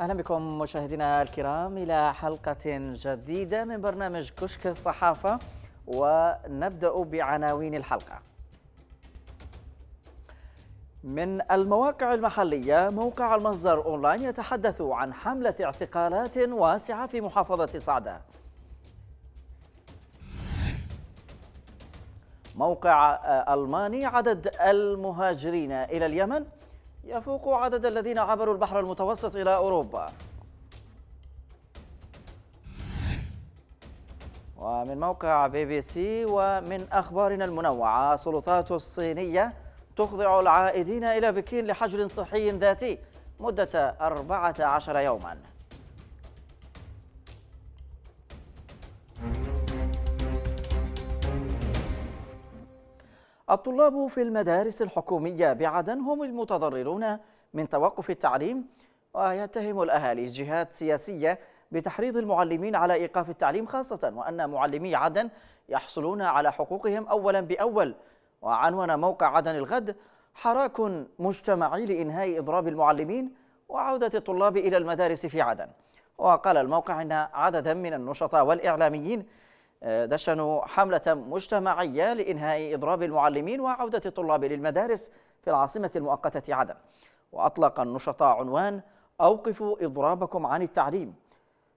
أهلا بكم مشاهدينا الكرام إلى حلقة جديدة من برنامج كشك الصحافة ونبدأ بعناوين الحلقة من المواقع المحلية موقع المصدر أونلاين يتحدث عن حملة اعتقالات واسعة في محافظة صعدة موقع ألماني عدد المهاجرين إلى اليمن يفوق عدد الذين عبروا البحر المتوسط إلى أوروبا ومن موقع بي بي سي ومن أخبارنا المنوعة سلطات الصينية تخضع العائدين إلى بكين لحجر صحي ذاتي مدة 14 يوماً الطلاب في المدارس الحكومية بعدن هم المتضررون من توقف التعليم ويتهم الأهالي جهات سياسية بتحريض المعلمين على إيقاف التعليم خاصة وأن معلمي عدن يحصلون على حقوقهم أولا بأول وعنون موقع عدن الغد حراك مجتمعي لإنهاء إضراب المعلمين وعودة الطلاب إلى المدارس في عدن وقال الموقع أن عددا من النشطاء والإعلاميين دشنوا حملة مجتمعية لإنهاء إضراب المعلمين وعودة الطلاب للمدارس في العاصمة المؤقتة عدن وأطلق النشطاء عنوان أوقفوا إضرابكم عن التعليم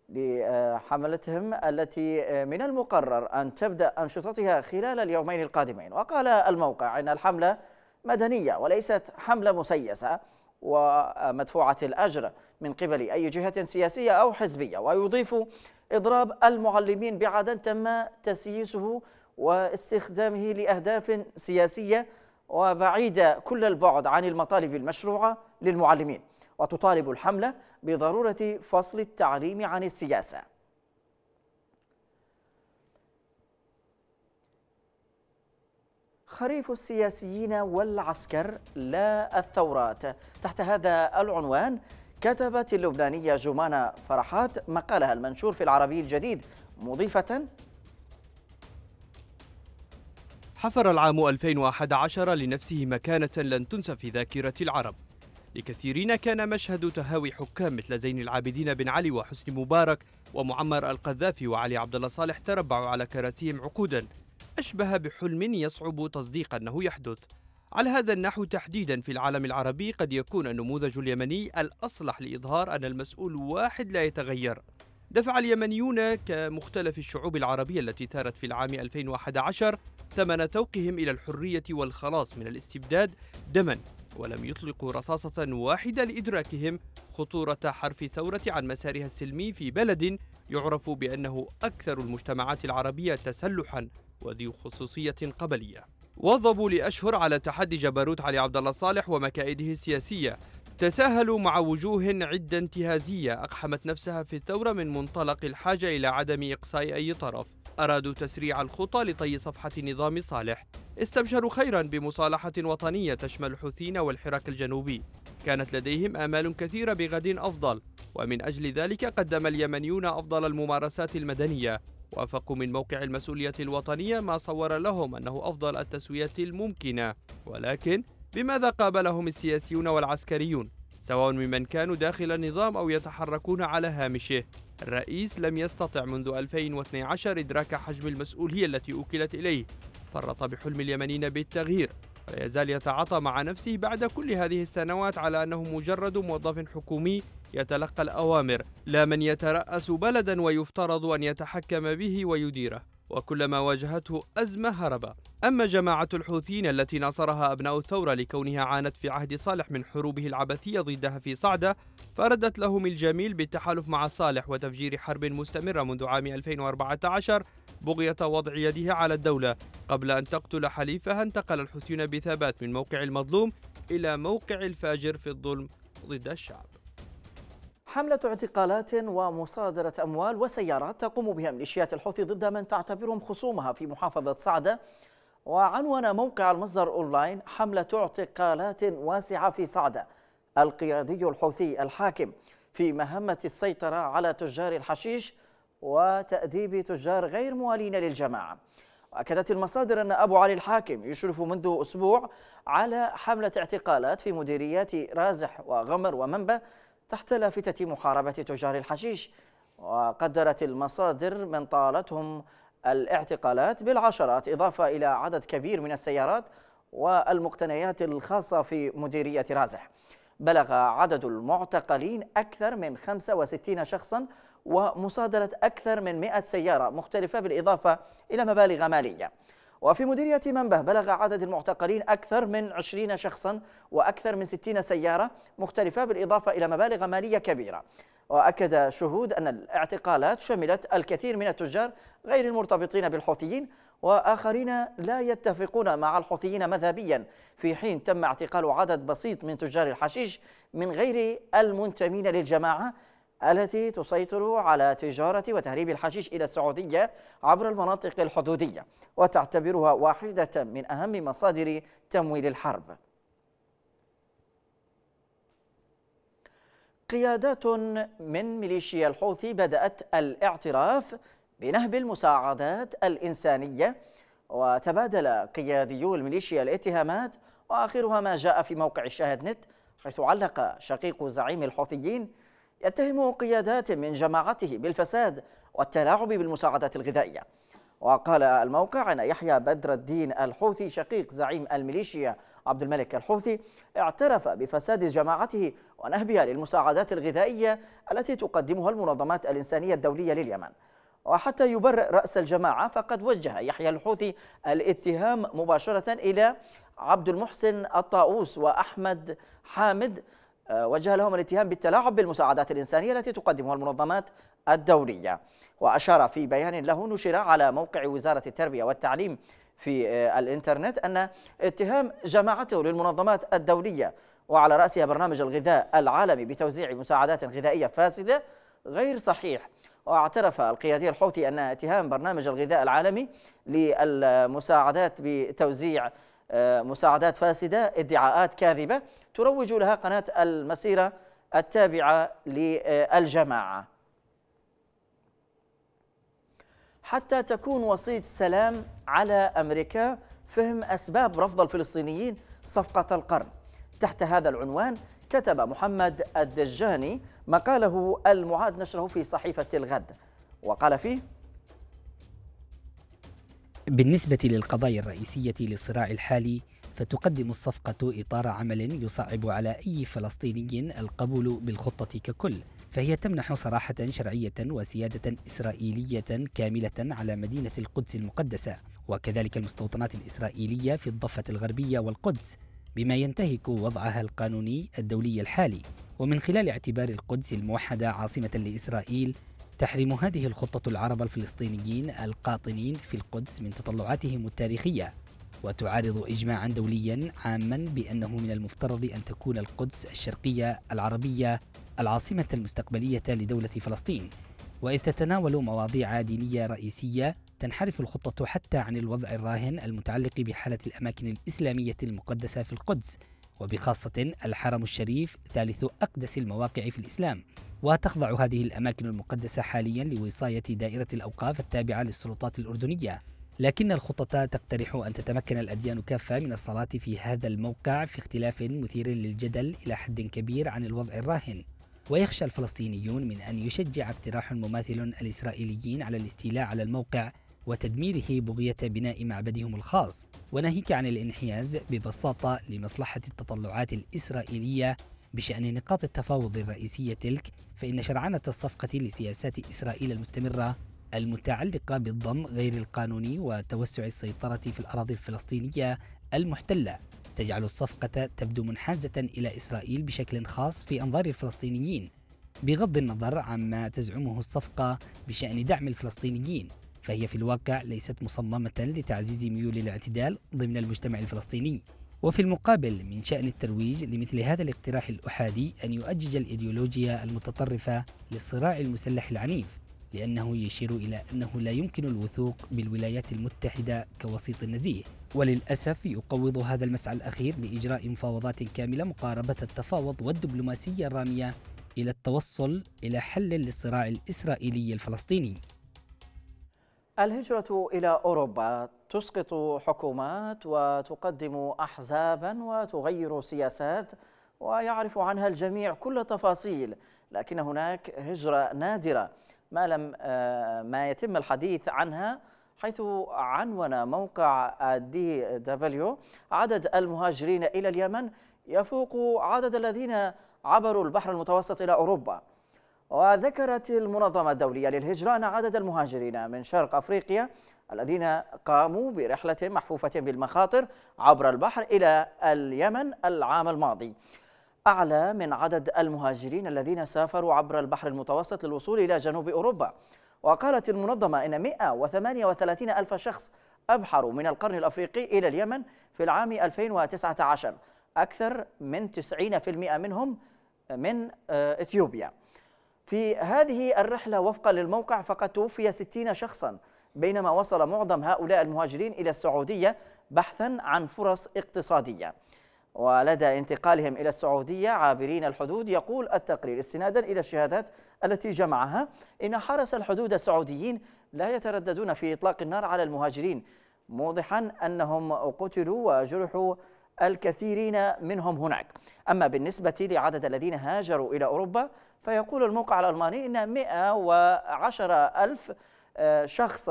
لحملتهم التي من المقرر أن تبدأ أنشطتها خلال اليومين القادمين وقال الموقع أن الحملة مدنية وليست حملة مسيسة ومدفوعة الأجر من قبل أي جهة سياسية أو حزبية ويضيف إضراب المعلمين بعدن تم تسييسه واستخدامه لأهداف سياسية وبعيدة كل البعد عن المطالب المشروعة للمعلمين وتطالب الحملة بضرورة فصل التعليم عن السياسة خريف السياسيين والعسكر لا الثورات تحت هذا العنوان كتبت اللبنانية جمانة فرحات مقالها المنشور في العربي الجديد مضيفة حفر العام 2011 لنفسه مكانة لن تنسى في ذاكرة العرب لكثيرين كان مشهد تهاوي حكام مثل زين العابدين بن علي وحسني مبارك ومعمر القذافي وعلي عبد الله صالح تربعوا على كراسيهم عقودا أشبه بحلم يصعب تصديق أنه يحدث على هذا النحو تحديدا في العالم العربي قد يكون النموذج اليمني الأصلح لإظهار أن المسؤول واحد لا يتغير دفع اليمنيون كمختلف الشعوب العربية التي ثارت في العام 2011 ثمن توقهم إلى الحرية والخلاص من الاستبداد دما ولم يطلقوا رصاصة واحدة لإدراكهم خطورة حرف ثورة عن مسارها السلمي في بلد يعرف بأنه أكثر المجتمعات العربية تسلحا وذي خصوصية قبلية واظبوا لأشهر على تحدي جبروت علي عبد الله صالح ومكائده السياسية تساهلوا مع وجوه عدة انتهازية أقحمت نفسها في الثورة من منطلق الحاجة إلى عدم إقصاء أي طرف أرادوا تسريع الخطى لطي صفحة نظام صالح استبشروا خيرا بمصالحة وطنية تشمل الحوثيين والحراك الجنوبي كانت لديهم آمال كثيرة بغد أفضل ومن أجل ذلك قدم اليمنيون أفضل الممارسات المدنية وافقوا من موقع المسؤولية الوطنية ما صور لهم أنه أفضل التسوية الممكنة ولكن بماذا قابلهم السياسيون والعسكريون سواء ممن كانوا داخل النظام أو يتحركون على هامشه الرئيس لم يستطع منذ 2012 إدراك حجم المسؤولية التي أوكلت إليه فرط بحلم اليمنيين بالتغيير ولا يزال يتعاطى مع نفسه بعد كل هذه السنوات على أنه مجرد موظف حكومي يتلقى الأوامر لا من يترأس بلدا ويفترض أن يتحكم به ويديره وكلما واجهته أزمة هرب أما جماعة الحوثيين التي ناصرها أبناء الثورة لكونها عانت في عهد صالح من حروبه العبثية ضدها في صعدة فردت لهم الجميل بالتحالف مع صالح وتفجير حرب مستمرة منذ عام 2014 بغية وضع يدها على الدولة قبل أن تقتل حليفها انتقل الحوثيون بثبات من موقع المظلوم إلى موقع الفاجر في الظلم ضد الشعب حملة اعتقالات ومصادرة أموال وسيارات تقوم بها ميليشيات الحوثي ضد من تعتبرهم خصومها في محافظة صعدة وعنون موقع المصدر أونلاين حملة اعتقالات واسعة في صعدة القيادي الحوثي الحاكم في مهمة السيطرة على تجار الحشيش وتأديب تجار غير موالين للجماعة أكدت المصادر أن أبو علي الحاكم يشرف منذ أسبوع على حملة اعتقالات في مديريات رازح وغمر ومنبه تحت لافتة محاربة تجار الحشيش وقدرت المصادر من طالتهم الاعتقالات بالعشرات إضافة إلى عدد كبير من السيارات والمقتنيات الخاصة في مديرية رازح بلغ عدد المعتقلين أكثر من 65 شخصا ومصادرة أكثر من 100 سيارة مختلفة بالإضافة إلى مبالغ مالية وفي مديرية منبه بلغ عدد المعتقلين أكثر من 20 شخصا وأكثر من 60 سيارة مختلفة بالإضافة إلى مبالغ مالية كبيرة وأكد شهود أن الاعتقالات شملت الكثير من التجار غير المرتبطين بالحوثيين وآخرين لا يتفقون مع الحوثيين مذهبيا في حين تم اعتقال عدد بسيط من تجار الحشيش من غير المنتمين للجماعة التي تسيطر على تجارة وتهريب الحشيش إلى السعودية عبر المناطق الحدودية وتعتبرها واحدة من أهم مصادر تمويل الحرب قيادات من ميليشيا الحوثي بدأت الاعتراف بنهب المساعدات الإنسانية وتبادل قياديو الميليشيا الاتهامات وآخرها ما جاء في موقع الشاهد نت حيث علق شقيق زعيم الحوثيين يتهم قيادات من جماعته بالفساد والتلاعب بالمساعدات الغذائية وقال الموقع أن يحيى بدر الدين الحوثي شقيق زعيم الميليشيا عبد الملك الحوثي اعترف بفساد جماعته ونهبها للمساعدات الغذائية التي تقدمها المنظمات الإنسانية الدولية لليمن وحتى يبرئ رأس الجماعة فقد وجه يحيى الحوثي الاتهام مباشرة إلى عبد المحسن الطاووس وأحمد حامد آه، وجه لهم الاتهام بالتلاعب بالمساعدات الإنسانية التي تقدمها المنظمات الدولية وأشار في بيان له نشر على موقع وزارة التربية والتعليم في آه، الإنترنت أن اتهام جماعته للمنظمات الدولية وعلى رأسها برنامج الغذاء العالمي بتوزيع مساعدات غذائية فاسدة غير صحيح واعترف القيادي الحوثي أن اتهام برنامج الغذاء العالمي للمساعدات بتوزيع آه، مساعدات فاسدة ادعاءات كاذبة تروج لها قناة المسيرة التابعة للجماعة حتى تكون وسيط سلام على أمريكا فهم أسباب رفض الفلسطينيين صفقة القرن تحت هذا العنوان كتب محمد الدجاني مقاله المعاد نشره في صحيفة الغد وقال فيه بالنسبة للقضايا الرئيسية للصراع الحالي فتقدم الصفقة إطار عمل يصعب على أي فلسطيني القبول بالخطة ككل فهي تمنح صراحة شرعية وسيادة إسرائيلية كاملة على مدينة القدس المقدسة وكذلك المستوطنات الإسرائيلية في الضفة الغربية والقدس بما ينتهك وضعها القانوني الدولي الحالي ومن خلال اعتبار القدس الموحدة عاصمة لإسرائيل تحرم هذه الخطة العرب الفلسطينيين القاطنين في القدس من تطلعاتهم التاريخية وتعارض إجماعا دوليا عاما بأنه من المفترض أن تكون القدس الشرقية العربية العاصمة المستقبلية لدولة فلسطين وإذ تتناول مواضيع دينية رئيسية تنحرف الخطة حتى عن الوضع الراهن المتعلق بحالة الأماكن الإسلامية المقدسة في القدس وبخاصة الحرم الشريف ثالث أقدس المواقع في الإسلام وتخضع هذه الأماكن المقدسة حاليا لوصاية دائرة الأوقاف التابعة للسلطات الأردنية لكن الخطة تقترح أن تتمكن الأديان كافة من الصلاة في هذا الموقع في اختلاف مثير للجدل إلى حد كبير عن الوضع الراهن ويخشى الفلسطينيون من أن يشجع اقتراح مماثل الإسرائيليين على الاستيلاء على الموقع وتدميره بغية بناء معبدهم الخاص وناهيك عن الانحياز ببساطة لمصلحة التطلعات الإسرائيلية بشأن نقاط التفاوض الرئيسية تلك فإن شرعنة الصفقة لسياسات إسرائيل المستمرة المتعلقة بالضم غير القانوني وتوسع السيطرة في الأراضي الفلسطينية المحتلة تجعل الصفقة تبدو منحازة إلى إسرائيل بشكل خاص في أنظار الفلسطينيين بغض النظر عما تزعمه الصفقة بشأن دعم الفلسطينيين فهي في الواقع ليست مصممة لتعزيز ميول الاعتدال ضمن المجتمع الفلسطيني وفي المقابل من شأن الترويج لمثل هذا الاقتراح الأحادي أن يؤجج الإيديولوجيا المتطرفة للصراع المسلح العنيف لأنه يشير إلى أنه لا يمكن الوثوق بالولايات المتحدة كوسيط نزيه وللأسف يقوض هذا المسعى الأخير لإجراء مفاوضات كاملة مقاربة التفاوض والدبلوماسية الرامية إلى التوصل إلى حل للصراع الإسرائيلي الفلسطيني الهجرة إلى أوروبا تسقط حكومات وتقدم أحزابا وتغير سياسات ويعرف عنها الجميع كل تفاصيل لكن هناك هجرة نادرة ما لم آه، ما يتم الحديث عنها حيث عنون موقع دي دبليو عدد المهاجرين إلى اليمن يفوق عدد الذين عبروا البحر المتوسط إلى أوروبا وذكرت المنظمة الدولية للهجران عدد المهاجرين من شرق أفريقيا الذين قاموا برحلة محفوفة بالمخاطر عبر البحر إلى اليمن العام الماضي أعلى من عدد المهاجرين الذين سافروا عبر البحر المتوسط للوصول إلى جنوب أوروبا وقالت المنظمة أن 138 ألف شخص أبحروا من القرن الأفريقي إلى اليمن في العام 2019 أكثر من 90% منهم من آه، إثيوبيا في هذه الرحلة وفقا للموقع فقد توفي 60 شخصا بينما وصل معظم هؤلاء المهاجرين إلى السعودية بحثا عن فرص اقتصادية ولدى انتقالهم إلى السعودية عابرين الحدود يقول التقرير استنادا إلى الشهادات التي جمعها إن حرس الحدود السعوديين لا يترددون في إطلاق النار على المهاجرين موضحا أنهم قتلوا وجرحوا الكثيرين منهم هناك أما بالنسبة لعدد الذين هاجروا إلى أوروبا فيقول الموقع الألماني إن 110 ألف آه، شخص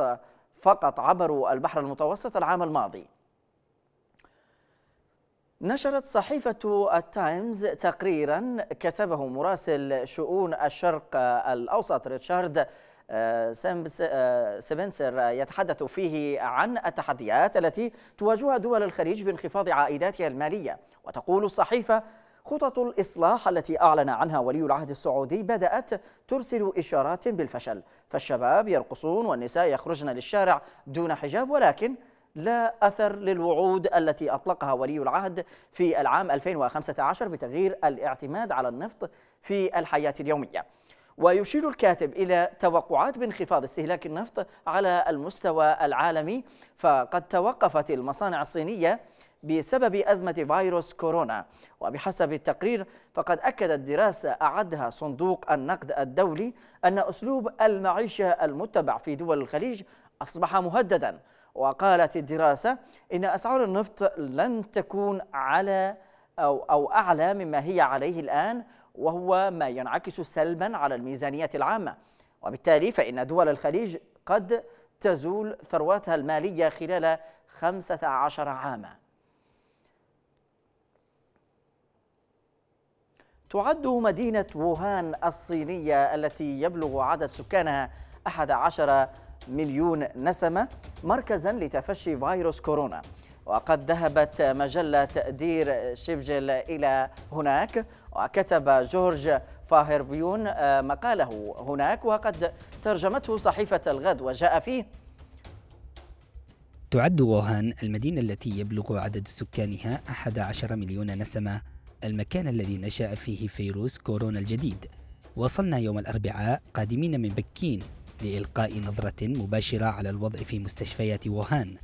فقط عبروا البحر المتوسط العام الماضي نشرت صحيفة التايمز تقريرا كتبه مراسل شؤون الشرق الأوسط ريتشارد آه، سبنسر آه، يتحدث فيه عن التحديات التي تواجهها دول الخليج بانخفاض عائداتها المالية وتقول الصحيفة خطط الإصلاح التي أعلن عنها ولي العهد السعودي بدأت ترسل إشارات بالفشل فالشباب يرقصون والنساء يخرجن للشارع دون حجاب ولكن لا أثر للوعود التي أطلقها ولي العهد في العام 2015 بتغيير الاعتماد على النفط في الحياة اليومية ويشير الكاتب إلى توقعات بانخفاض استهلاك النفط على المستوى العالمي فقد توقفت المصانع الصينية بسبب أزمة فيروس كورونا وبحسب التقرير فقد أكدت دراسة أعدها صندوق النقد الدولي أن أسلوب المعيشة المتبع في دول الخليج أصبح مهدداً وقالت الدراسة إن أسعار النفط لن تكون على أو, أو أعلى مما هي عليه الآن وهو ما ينعكس سلبا على الميزانية العامة وبالتالي فإن دول الخليج قد تزول ثرواتها المالية خلال 15 عاما تعد مدينة ووهان الصينية التي يبلغ عدد سكانها 11 مليون نسمة مركزا لتفشي فيروس كورونا وقد ذهبت مجلة دير شبجل إلى هناك وكتب جورج فاهربيون آه، مقاله هناك وقد ترجمته صحيفة الغد وجاء فيه تعد ووهان المدينة التي يبلغ عدد سكانها 11 مليون نسمة المكان الذي نشأ فيه فيروس كورونا الجديد وصلنا يوم الأربعاء قادمين من بكين لإلقاء نظرة مباشرة على الوضع في مستشفيات ووهان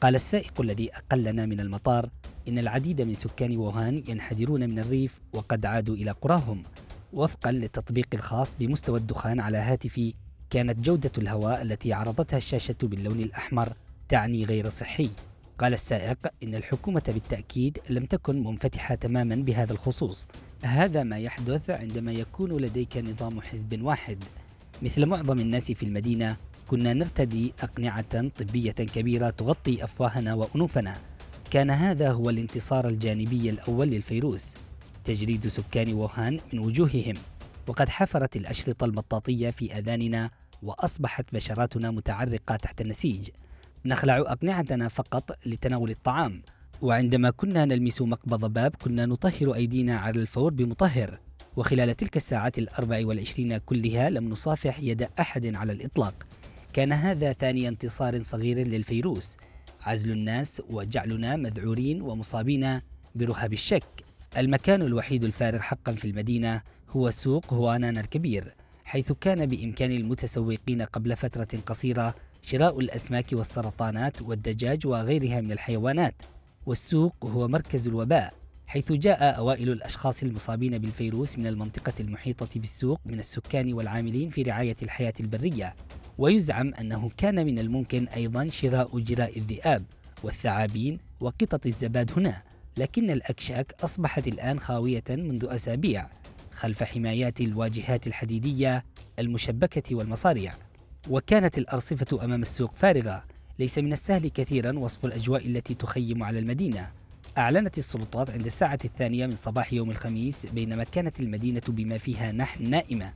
قال السائق الذي أقلنا من المطار إن العديد من سكان ووهان ينحدرون من الريف وقد عادوا إلى قراهم وفقا للتطبيق الخاص بمستوى الدخان على هاتفي كانت جودة الهواء التي عرضتها الشاشة باللون الأحمر تعني غير صحي قال السائق إن الحكومة بالتأكيد لم تكن منفتحة تماما بهذا الخصوص هذا ما يحدث عندما يكون لديك نظام حزب واحد مثل معظم الناس في المدينة كنا نرتدي أقنعة طبية كبيرة تغطي أفواهنا وأنوفنا كان هذا هو الانتصار الجانبي الأول للفيروس تجريد سكان ووهان من وجوههم وقد حفرت الأشرطة المطاطية في آذاننا وأصبحت بشراتنا متعرقة تحت النسيج نخلع أقنعتنا فقط لتناول الطعام وعندما كنا نلمس مقبض باب كنا نطهر أيدينا على الفور بمطهر وخلال تلك الساعات الأربع والعشرين كلها لم نصافح يد أحد على الإطلاق كان هذا ثاني انتصار صغير للفيروس عزل الناس وجعلنا مذعورين ومصابين برهاب الشك المكان الوحيد الفارغ حقا في المدينة هو سوق هوانان الكبير حيث كان بإمكان المتسوقين قبل فترة قصيرة شراء الأسماك والسرطانات والدجاج وغيرها من الحيوانات والسوق هو مركز الوباء حيث جاء أوائل الأشخاص المصابين بالفيروس من المنطقة المحيطة بالسوق من السكان والعاملين في رعاية الحياة البرية ويزعم أنه كان من الممكن أيضا شراء جراء الذئاب والثعابين وقطط الزباد هنا لكن الأكشاك أصبحت الآن خاوية منذ أسابيع خلف حمايات الواجهات الحديدية المشبكة والمصاريع وكانت الأرصفة أمام السوق فارغة ليس من السهل كثيرا وصف الأجواء التي تخيم على المدينة أعلنت السلطات عند الساعة الثانية من صباح يوم الخميس بينما كانت المدينة بما فيها نحن نائمة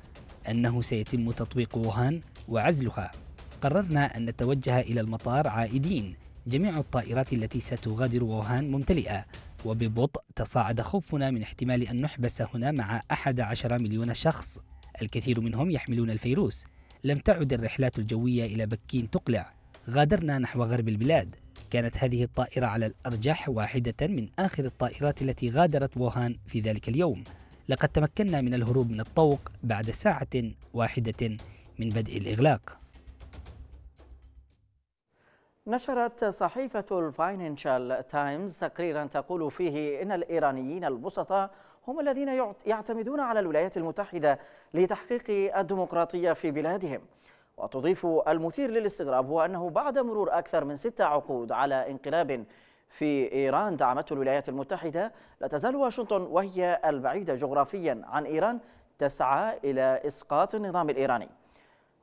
أنه سيتم تطويق ووهان وعزلها قررنا أن نتوجه إلى المطار عائدين جميع الطائرات التي ستغادر ووهان ممتلئة وببطء تصاعد خوفنا من احتمال أن نحبس هنا مع 11 مليون شخص الكثير منهم يحملون الفيروس لم تعد الرحلات الجوية إلى بكين تقلع غادرنا نحو غرب البلاد كانت هذه الطائرة على الأرجح واحدة من آخر الطائرات التي غادرت ووهان في ذلك اليوم لقد تمكنا من الهروب من الطوق بعد ساعة واحدة من بدء الإغلاق نشرت صحيفة الفاينانشال تايمز تقريرا تقول فيه إن الإيرانيين البسطاء هم الذين يعتمدون على الولايات المتحدة لتحقيق الديمقراطية في بلادهم وتضيف المثير للاستغراب هو أنه بعد مرور أكثر من ستة عقود على انقلاب في إيران دعمته الولايات المتحدة لا تزال واشنطن وهي البعيدة جغرافيا عن إيران تسعى إلى إسقاط النظام الإيراني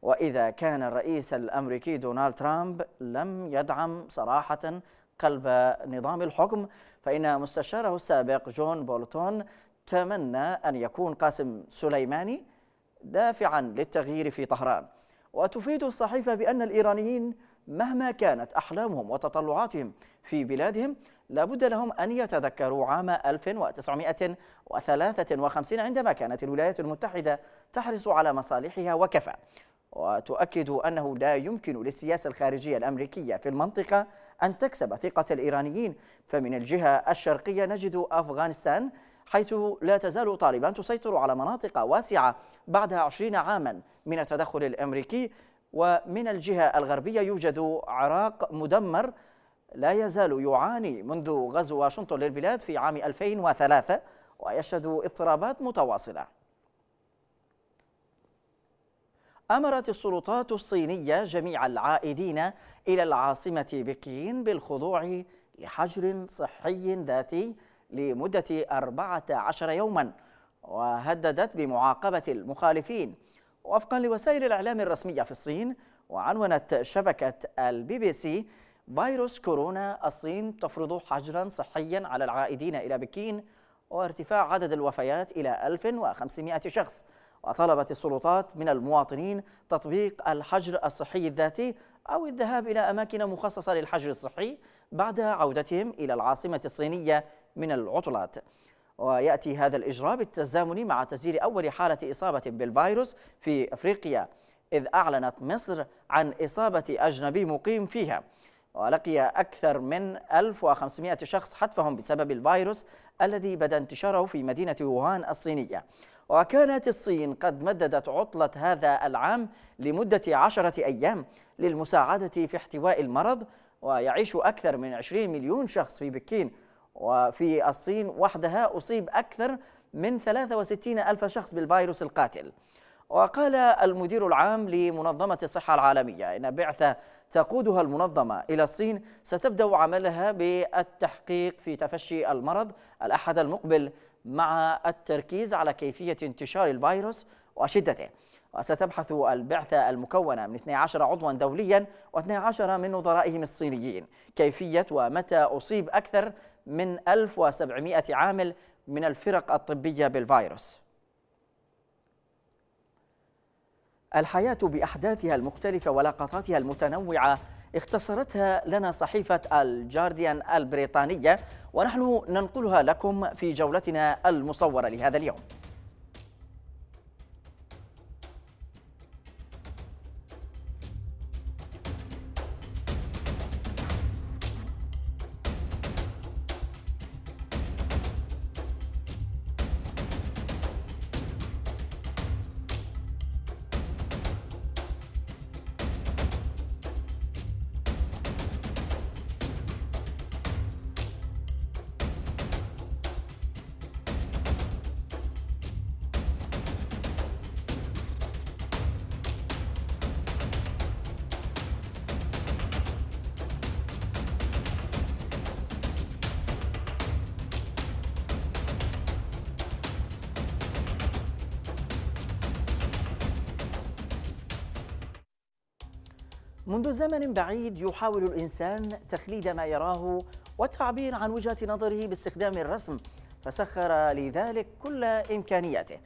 وإذا كان الرئيس الأمريكي دونالد ترامب لم يدعم صراحة قلب نظام الحكم فإن مستشاره السابق جون بولتون تمنى أن يكون قاسم سليماني دافعا للتغيير في طهران وتفيد الصحيفة بأن الإيرانيين مهما كانت أحلامهم وتطلعاتهم في بلادهم لابد لهم أن يتذكروا عام 1953 عندما كانت الولايات المتحدة تحرص على مصالحها وكفى وتؤكد أنه لا يمكن للسياسة الخارجية الأمريكية في المنطقة أن تكسب ثقة الإيرانيين فمن الجهة الشرقية نجد أفغانستان حيث لا تزال طالبان تسيطر على مناطق واسعة بعد عشرين عاما من التدخل الأمريكي ومن الجهة الغربية يوجد عراق مدمر لا يزال يعاني منذ غزو واشنطن للبلاد في عام 2003 ويشهد اضطرابات متواصلة أمرت السلطات الصينية جميع العائدين إلى العاصمة بكين بالخضوع لحجر صحي ذاتي لمدة 14 يوما وهددت بمعاقبة المخالفين وفقا لوسائل الإعلام الرسمية في الصين وعنونت شبكة البي بي سي فيروس كورونا الصين تفرض حجرا صحيا على العائدين إلى بكين وارتفاع عدد الوفيات إلى 1500 شخص وطلبت السلطات من المواطنين تطبيق الحجر الصحي الذاتي أو الذهاب إلى أماكن مخصصة للحجر الصحي بعد عودتهم إلى العاصمة الصينية من العطلات ويأتي هذا الإجراء بالتزامن مع تسجيل أول حالة إصابة بالفيروس في أفريقيا إذ أعلنت مصر عن إصابة أجنبي مقيم فيها ولقي أكثر من 1500 شخص حتفهم بسبب الفيروس الذي بدا انتشاره في مدينة ووهان الصينية وكانت الصين قد مددت عطلة هذا العام لمدة عشرة أيام للمساعدة في احتواء المرض ويعيش أكثر من 20 مليون شخص في بكين وفي الصين وحدها أصيب أكثر من 63 ألف شخص بالفيروس القاتل وقال المدير العام لمنظمة الصحة العالمية إن بعثة تقودها المنظمة إلى الصين ستبدأ عملها بالتحقيق في تفشي المرض الأحد المقبل مع التركيز على كيفية انتشار الفيروس وشدته وستبحث البعثة المكونة من 12 عضوا دوليا و12 من نظرائهم الصينيين كيفية ومتى أصيب أكثر من 1700 عامل من الفرق الطبية بالفيروس الحياة بأحداثها المختلفة ولقطاتها المتنوعة اختصرتها لنا صحيفة الجارديان البريطانية ونحن ننقلها لكم في جولتنا المصورة لهذا اليوم منذ زمن بعيد يحاول الإنسان تخليد ما يراه والتعبير عن وجهة نظره باستخدام الرسم فسخر لذلك كل إمكانياته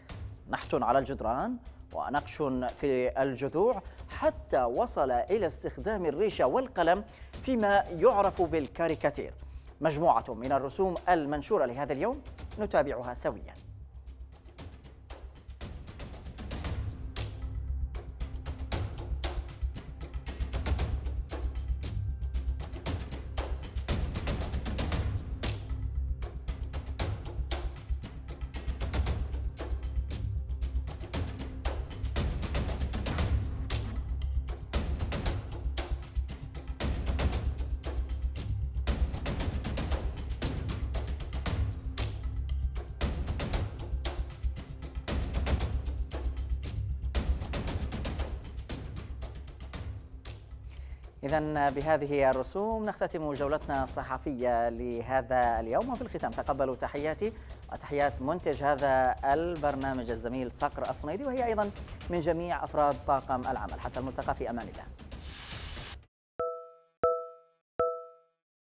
نحت على الجدران ونقش في الجذوع حتى وصل إلى استخدام الريشة والقلم فيما يعرف بالكاريكاتير مجموعة من الرسوم المنشورة لهذا اليوم نتابعها سوياً إذا بهذه الرسوم نختتم جولتنا الصحفية لهذا اليوم وفي الختام تقبلوا تحياتي وتحيات منتج هذا البرنامج الزميل صقر الصنيدي وهي أيضا من جميع أفراد طاقم العمل حتى الملتقى في أمان الله